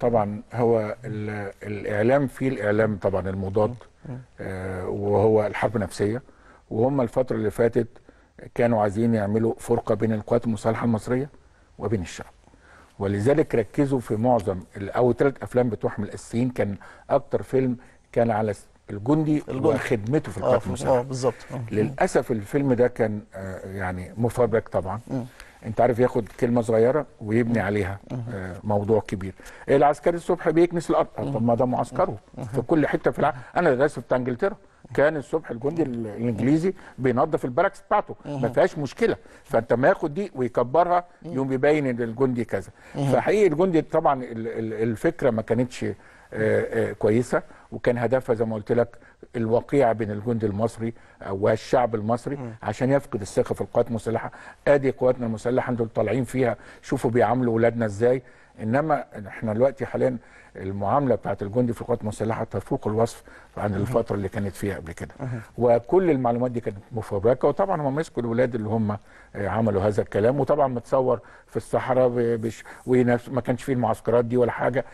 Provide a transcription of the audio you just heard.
طبعا هو الاعلام في الاعلام طبعا المضاد آه، وهو الحرب النفسيه وهم الفتره اللي فاتت كانوا عايزين يعملوا فرقه بين القوات المسلحه المصريه وبين الشعب ولذلك ركزوا في معظم او ثلاث افلام بتوعهم الاساسيين كان اكتر فيلم كان على الجندي, الجندي. وخدمته في القوات آه، المسلحه اه بالظبط للاسف الفيلم ده كان آه، يعني مفبرك طبعا م. انت عارف ياخد كلمه صغيره ويبني عليها آه، موضوع كبير العسكري الصبح بيكنس الارض طب ما ده معسكره في كل حته في العالم انا درست في انجلترا كان الصبح الجندي الانجليزي بينظف البركس بتاعته ما فيهاش مشكله فانت ما ياخد دي ويكبرها يوم يبين ان الجندي كذا فحقيقي الجندي طبعا الفكره ما كانتش آه، آه، كويسه وكان هدفها زي ما قلت لك الوقيعه بين الجندي المصري والشعب المصري عشان يفقد الثقه في القوات المسلحه ادي قواتنا المسلحه دول طالعين فيها شوفوا بيعاملوا اولادنا ازاي انما احنا دلوقتي حاليا المعامله بتاعت الجندي في القوات المسلحه تفوق الوصف عن الفتره اللي كانت فيها قبل كده وكل المعلومات دي كانت مفبركه وطبعا هم مسكوا الاولاد اللي هم عملوا هذا الكلام وطبعا متصور في الصحراء بش... وما كانش فيه المعسكرات دي ولا حاجه